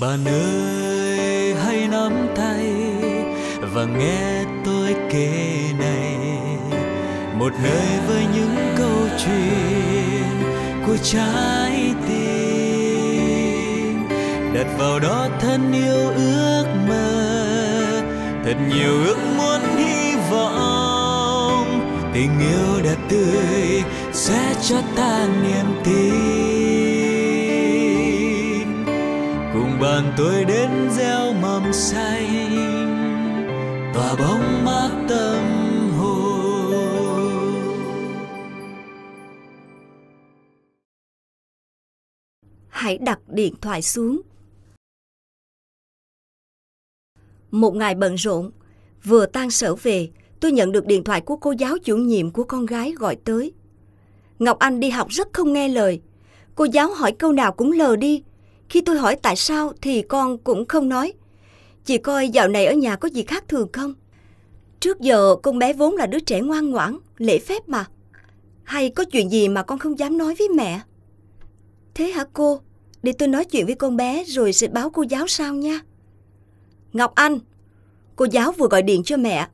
Bạn ơi hãy nắm tay và nghe tôi kể này Một nơi với những câu chuyện của trái tim Đặt vào đó thân yêu ước mơ Thật nhiều ước muốn hy vọng Tình yêu đẹp tươi sẽ cho ta niềm tin bàn tôi đến gieo mầm xanh tỏa bóng mát tâm hãy đặt điện thoại xuống một ngày bận rộn vừa tan sở về tôi nhận được điện thoại của cô giáo chủ nhiệm của con gái gọi tới ngọc anh đi học rất không nghe lời cô giáo hỏi câu nào cũng lờ đi khi tôi hỏi tại sao thì con cũng không nói. Chị coi dạo này ở nhà có gì khác thường không? Trước giờ con bé vốn là đứa trẻ ngoan ngoãn, lễ phép mà. Hay có chuyện gì mà con không dám nói với mẹ? Thế hả cô? Để tôi nói chuyện với con bé rồi sẽ báo cô giáo sao nha. Ngọc Anh, cô giáo vừa gọi điện cho mẹ.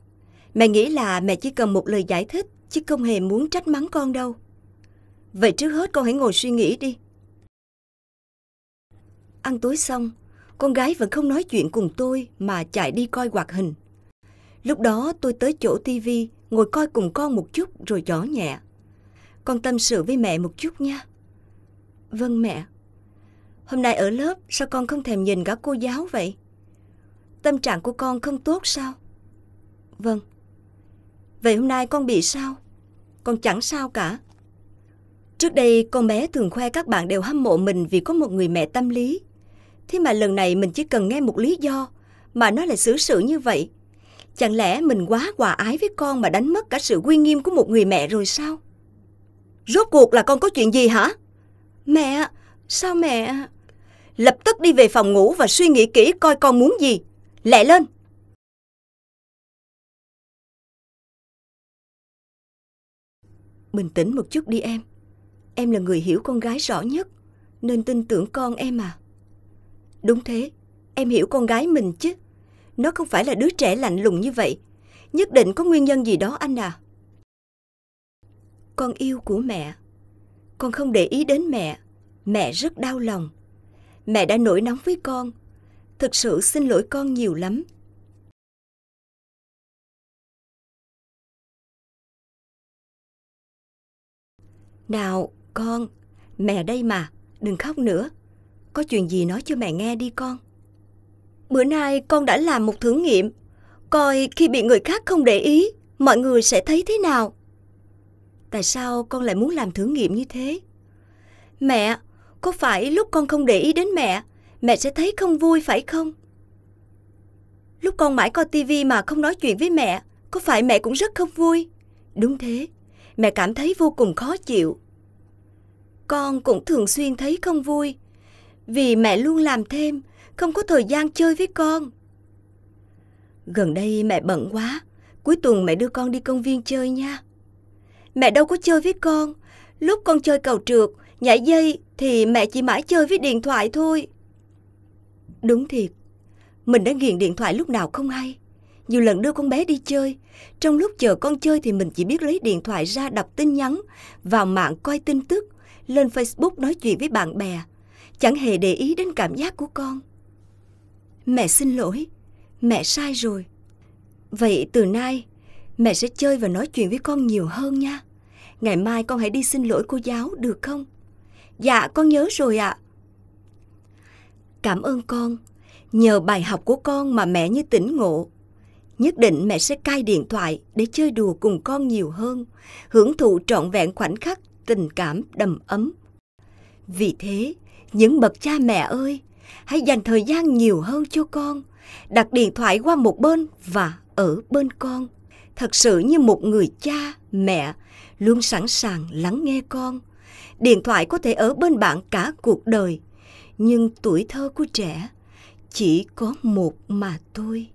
Mẹ nghĩ là mẹ chỉ cần một lời giải thích chứ không hề muốn trách mắng con đâu. Vậy trước hết con hãy ngồi suy nghĩ đi. Ăn tối xong, con gái vẫn không nói chuyện cùng tôi mà chạy đi coi hoạt hình. Lúc đó tôi tới chỗ tivi, ngồi coi cùng con một chút rồi nhỏ nhẹ. Con tâm sự với mẹ một chút nha. Vâng mẹ. Hôm nay ở lớp sao con không thèm nhìn cả cô giáo vậy? Tâm trạng của con không tốt sao? Vâng. Vậy hôm nay con bị sao? Con chẳng sao cả. Trước đây con bé thường khoe các bạn đều hâm mộ mình vì có một người mẹ tâm lý Thế mà lần này mình chỉ cần nghe một lý do mà nó lại xử sự như vậy. Chẳng lẽ mình quá hòa ái với con mà đánh mất cả sự uy nghiêm của một người mẹ rồi sao? Rốt cuộc là con có chuyện gì hả? Mẹ, sao mẹ... Lập tức đi về phòng ngủ và suy nghĩ kỹ coi con muốn gì. Lẹ lên! Bình tĩnh một chút đi em. Em là người hiểu con gái rõ nhất, nên tin tưởng con em à. Đúng thế, em hiểu con gái mình chứ. Nó không phải là đứa trẻ lạnh lùng như vậy. Nhất định có nguyên nhân gì đó anh à. Con yêu của mẹ. Con không để ý đến mẹ. Mẹ rất đau lòng. Mẹ đã nổi nóng với con. Thực sự xin lỗi con nhiều lắm. Nào, con, mẹ đây mà, đừng khóc nữa. Có chuyện gì nói cho mẹ nghe đi con. Bữa nay con đã làm một thử nghiệm, coi khi bị người khác không để ý, mọi người sẽ thấy thế nào. Tại sao con lại muốn làm thử nghiệm như thế? Mẹ, có phải lúc con không để ý đến mẹ, mẹ sẽ thấy không vui phải không? Lúc con mãi coi tivi mà không nói chuyện với mẹ, có phải mẹ cũng rất không vui? Đúng thế, mẹ cảm thấy vô cùng khó chịu. Con cũng thường xuyên thấy không vui vì mẹ luôn làm thêm, không có thời gian chơi với con. Gần đây mẹ bận quá, cuối tuần mẹ đưa con đi công viên chơi nha. Mẹ đâu có chơi với con, lúc con chơi cầu trượt, nhảy dây thì mẹ chỉ mãi chơi với điện thoại thôi. Đúng thiệt, mình đã nghiện điện thoại lúc nào không hay. Nhiều lần đưa con bé đi chơi, trong lúc chờ con chơi thì mình chỉ biết lấy điện thoại ra đọc tin nhắn, vào mạng coi tin tức, lên Facebook nói chuyện với bạn bè chẳng hề để ý đến cảm giác của con mẹ xin lỗi mẹ sai rồi vậy từ nay mẹ sẽ chơi và nói chuyện với con nhiều hơn nha ngày mai con hãy đi xin lỗi cô giáo được không dạ con nhớ rồi ạ à. cảm ơn con nhờ bài học của con mà mẹ như tỉnh ngộ nhất định mẹ sẽ cai điện thoại để chơi đùa cùng con nhiều hơn hưởng thụ trọn vẹn khoảnh khắc tình cảm đầm ấm vì thế những bậc cha mẹ ơi, hãy dành thời gian nhiều hơn cho con, đặt điện thoại qua một bên và ở bên con. Thật sự như một người cha, mẹ luôn sẵn sàng lắng nghe con. Điện thoại có thể ở bên bạn cả cuộc đời, nhưng tuổi thơ của trẻ chỉ có một mà tôi